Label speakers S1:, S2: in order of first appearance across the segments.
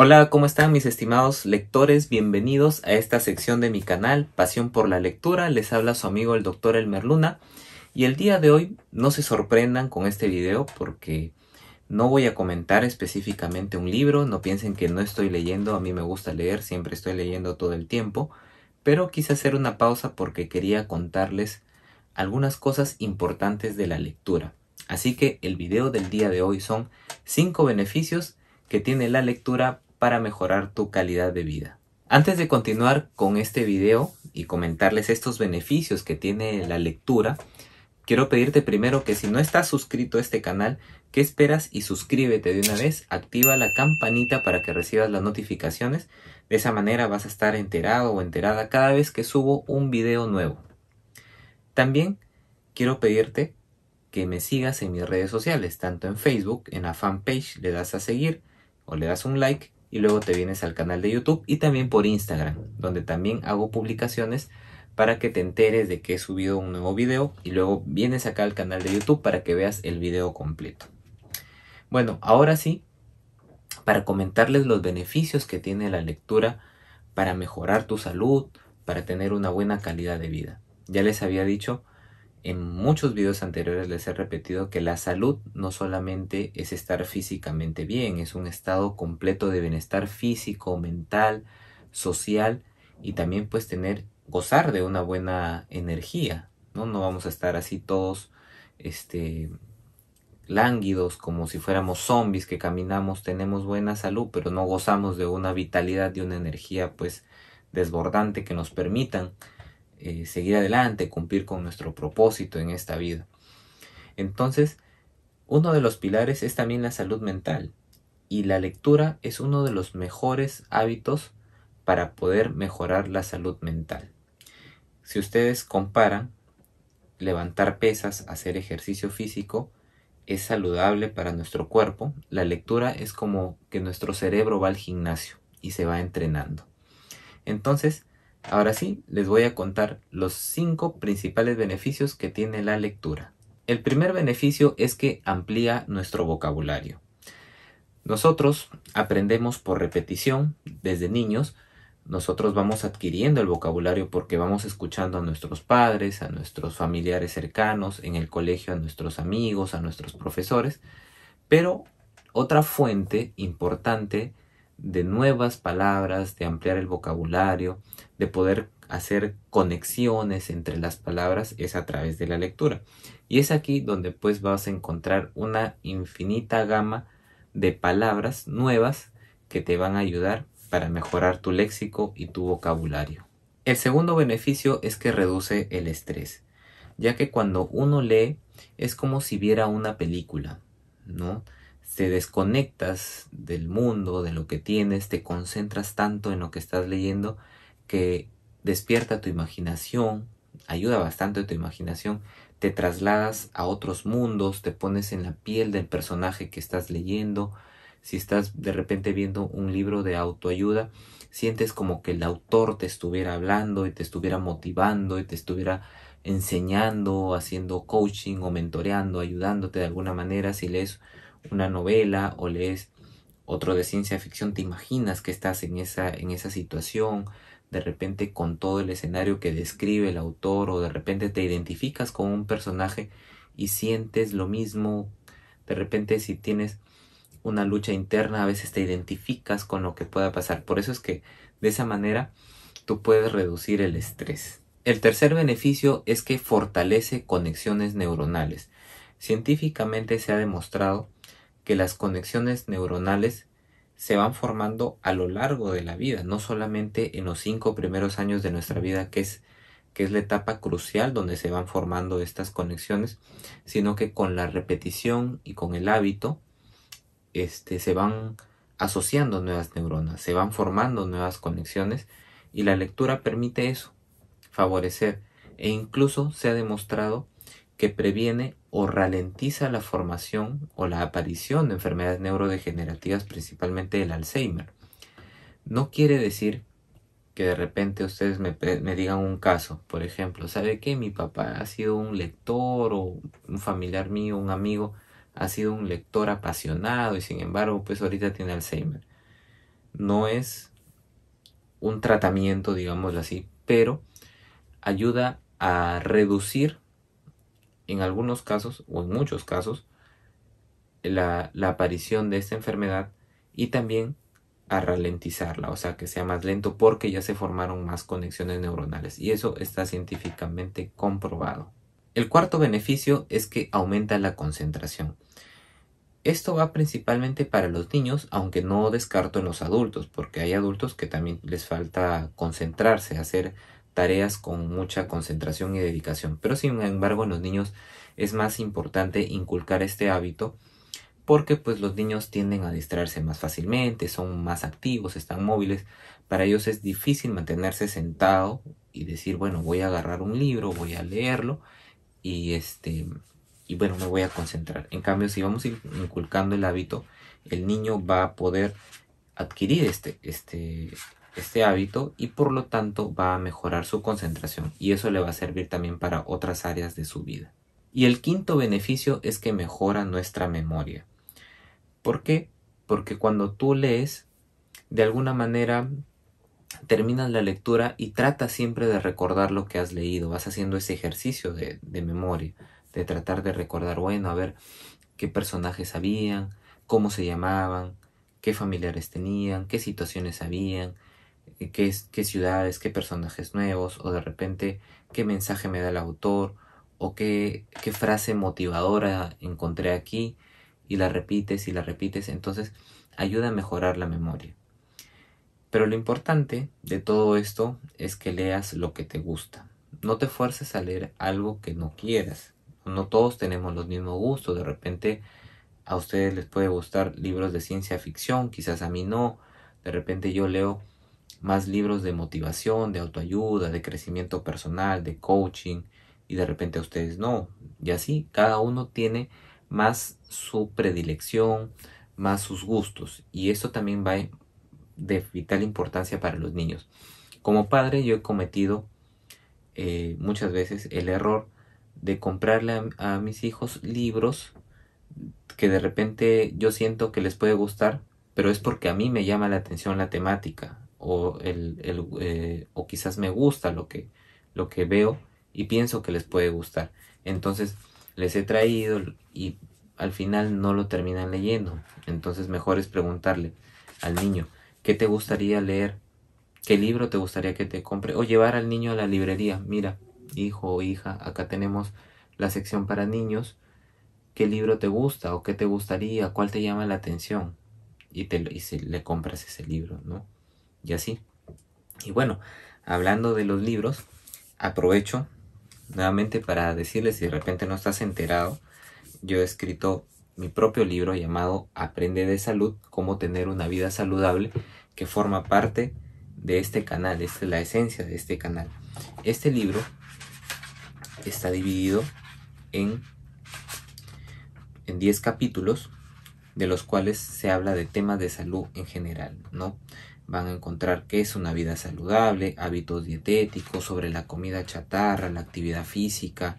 S1: Hola, ¿cómo están mis estimados lectores? Bienvenidos a esta sección de mi canal Pasión por la Lectura. Les habla su amigo el doctor Elmer Luna. Y el día de hoy no se sorprendan con este video porque no voy a comentar específicamente un libro. No piensen que no estoy leyendo. A mí me gusta leer, siempre estoy leyendo todo el tiempo. Pero quise hacer una pausa porque quería contarles algunas cosas importantes de la lectura. Así que el video del día de hoy son 5 beneficios que tiene la lectura para mejorar tu calidad de vida. Antes de continuar con este video y comentarles estos beneficios que tiene la lectura, quiero pedirte primero que si no estás suscrito a este canal, ¿qué esperas? Y suscríbete de una vez, activa la campanita para que recibas las notificaciones. De esa manera vas a estar enterado o enterada cada vez que subo un video nuevo. También quiero pedirte que me sigas en mis redes sociales, tanto en Facebook, en la fanpage le das a seguir o le das un like y luego te vienes al canal de YouTube y también por Instagram, donde también hago publicaciones para que te enteres de que he subido un nuevo video y luego vienes acá al canal de YouTube para que veas el video completo. Bueno, ahora sí, para comentarles los beneficios que tiene la lectura para mejorar tu salud, para tener una buena calidad de vida. Ya les había dicho en muchos videos anteriores les he repetido que la salud no solamente es estar físicamente bien, es un estado completo de bienestar físico, mental, social y también pues tener, gozar de una buena energía, ¿no? No vamos a estar así todos, este, lánguidos como si fuéramos zombies que caminamos, tenemos buena salud, pero no gozamos de una vitalidad, de una energía pues desbordante que nos permitan eh, seguir adelante, cumplir con nuestro propósito en esta vida. Entonces, uno de los pilares es también la salud mental y la lectura es uno de los mejores hábitos para poder mejorar la salud mental. Si ustedes comparan, levantar pesas, hacer ejercicio físico, es saludable para nuestro cuerpo, la lectura es como que nuestro cerebro va al gimnasio y se va entrenando. Entonces, Ahora sí, les voy a contar los cinco principales beneficios que tiene la lectura. El primer beneficio es que amplía nuestro vocabulario. Nosotros aprendemos por repetición desde niños, nosotros vamos adquiriendo el vocabulario porque vamos escuchando a nuestros padres, a nuestros familiares cercanos, en el colegio a nuestros amigos, a nuestros profesores, pero otra fuente importante de nuevas palabras, de ampliar el vocabulario, de poder hacer conexiones entre las palabras es a través de la lectura. Y es aquí donde pues vas a encontrar una infinita gama de palabras nuevas que te van a ayudar para mejorar tu léxico y tu vocabulario. El segundo beneficio es que reduce el estrés, ya que cuando uno lee es como si viera una película, ¿no? te desconectas del mundo, de lo que tienes, te concentras tanto en lo que estás leyendo que despierta tu imaginación, ayuda bastante tu imaginación, te trasladas a otros mundos, te pones en la piel del personaje que estás leyendo, si estás de repente viendo un libro de autoayuda, sientes como que el autor te estuviera hablando y te estuviera motivando y te estuviera enseñando, haciendo coaching o mentoreando, ayudándote de alguna manera si lees una novela o lees otro de ciencia ficción, te imaginas que estás en esa, en esa situación, de repente con todo el escenario que describe el autor o de repente te identificas con un personaje y sientes lo mismo, de repente si tienes una lucha interna a veces te identificas con lo que pueda pasar, por eso es que de esa manera tú puedes reducir el estrés. El tercer beneficio es que fortalece conexiones neuronales. Científicamente se ha demostrado que las conexiones neuronales se van formando a lo largo de la vida, no solamente en los cinco primeros años de nuestra vida, que es, que es la etapa crucial donde se van formando estas conexiones, sino que con la repetición y con el hábito este, se van asociando nuevas neuronas, se van formando nuevas conexiones y la lectura permite eso, favorecer e incluso se ha demostrado que previene o ralentiza la formación o la aparición de enfermedades neurodegenerativas, principalmente el Alzheimer. No quiere decir que de repente ustedes me, digan un caso, por ejemplo, ¿sabe qué? Mi papá ha sido un lector o un familiar mío, un amigo, ha sido un lector apasionado y sin embargo, pues ahorita tiene Alzheimer. No es un tratamiento, digámoslo así, pero ayuda a reducir en algunos casos o en muchos casos la, aparición de esta enfermedad y también a ralentizarla, o sea, que sea más lento porque ya se formaron más conexiones neuronales y eso está científicamente comprobado. El cuarto beneficio es que aumenta la concentración. Esto va principalmente para los niños, aunque no descarto en los adultos, porque hay adultos que también les falta concentrarse, hacer tareas con mucha concentración y dedicación. Pero sin embargo en los niños es más importante inculcar este hábito porque pues los niños tienden a distraerse más fácilmente, son más activos, están móviles. Para ellos es difícil mantenerse sentado y decir, bueno, voy a agarrar un libro, voy a leerlo y este y bueno, me voy a concentrar. En cambio, si vamos inculcando el hábito, el niño va a poder adquirir este, este, este hábito y por lo tanto va a mejorar su concentración y eso le va a servir también para otras áreas de su vida. Y el quinto beneficio es que mejora nuestra memoria. ¿Por qué? Porque cuando tú lees, de alguna manera terminas la lectura y trata siempre de recordar lo que has leído. Vas haciendo ese ejercicio de, memoria, de tratar de recordar, bueno, a ver qué personajes sabían cómo se llamaban, qué familiares tenían, qué situaciones habían, eh, qué, ciudades, qué personajes nuevos, o de repente qué mensaje me da el autor, o qué, qué frase motivadora encontré aquí, y la repites y la repites, entonces ayuda a mejorar la memoria. Pero lo importante de todo esto es que leas lo que te gusta. No te fuerces a leer algo que no quieras. No todos tenemos los mismos gustos. De repente a ustedes les puede gustar libros de ciencia ficción, quizás a mí no. De repente yo leo más libros de motivación, de autoayuda, de crecimiento personal, de coaching y de repente a ustedes no. Y así cada uno tiene más su predilección, más sus gustos y eso también va de vital importancia para los niños. Como padre yo he cometido eh, muchas veces el error de comprarle a mis hijos libros que de repente yo siento que les puede gustar, pero es porque a mí me llama la atención la temática, o, el, el, eh, o quizás me gusta lo que, lo que veo y pienso que les puede gustar. Entonces les he traído y al final no lo terminan leyendo. Entonces mejor es preguntarle al niño, ¿qué te gustaría leer? ¿Qué libro te gustaría que te compre? O llevar al niño a la librería. Mira, hijo o hija, acá tenemos la sección para niños. ¿Qué libro te gusta o qué te gustaría? ¿Cuál te llama la atención? Y, te, y le compras ese libro, ¿no? y así. Y bueno, hablando de los libros, aprovecho nuevamente para decirles si de repente no estás enterado, yo he escrito mi propio libro llamado Aprende de Salud, cómo tener una vida saludable, que forma parte de este canal, esta es la esencia de este canal. Este libro está dividido en, en 10 capítulos de los cuales se habla de temas de salud en general, ¿no? Van a encontrar qué es una vida saludable, hábitos dietéticos, sobre la comida chatarra, la actividad física,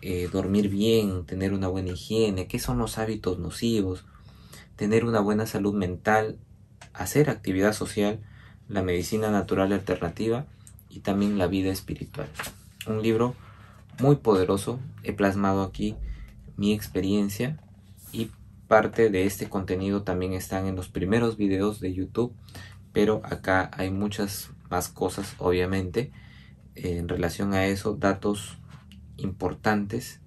S1: eh, dormir bien, tener una buena higiene, qué son los hábitos nocivos, tener una buena salud mental, hacer actividad social, la medicina natural alternativa y también la vida espiritual. Un libro muy poderoso, he plasmado aquí mi experiencia y parte de este contenido también están en los primeros videos de YouTube, pero acá hay muchas más cosas obviamente en relación a eso, datos importantes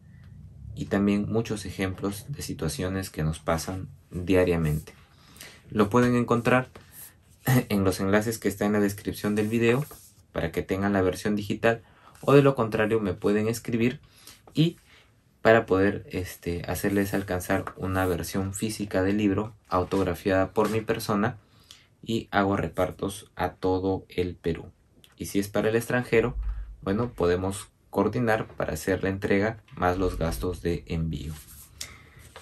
S1: y también muchos ejemplos de situaciones que nos pasan diariamente. Lo pueden encontrar en los enlaces que está en la descripción del video para que tengan la versión digital o de lo contrario me pueden escribir y para poder este, hacerles alcanzar una versión física del libro autografiada por mi persona y hago repartos a todo el Perú. Y si es para el extranjero, bueno, podemos coordinar para hacer la entrega más los gastos de envío.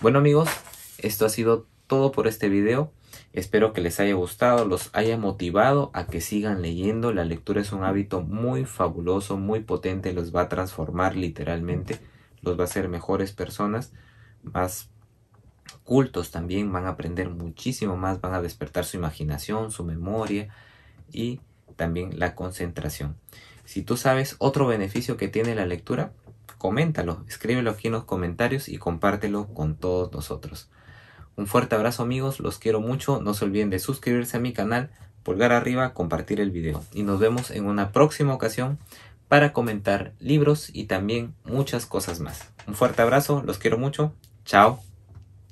S1: Bueno amigos, esto ha sido todo por este video. Espero que les haya gustado, los haya motivado a que sigan leyendo. La lectura es un hábito muy fabuloso, muy potente, los va a transformar literalmente los va a ser mejores personas, más cultos también, van a aprender muchísimo más, van a despertar su imaginación, su memoria y también la concentración. Si tú sabes otro beneficio que tiene la lectura, coméntalo, escríbelo aquí en los comentarios y compártelo con todos nosotros. Un fuerte abrazo amigos, los quiero mucho, no se olviden de suscribirse a mi canal, pulgar arriba, compartir el video y nos vemos en una próxima ocasión para comentar libros y también muchas cosas más. Un fuerte abrazo, los quiero mucho, chao.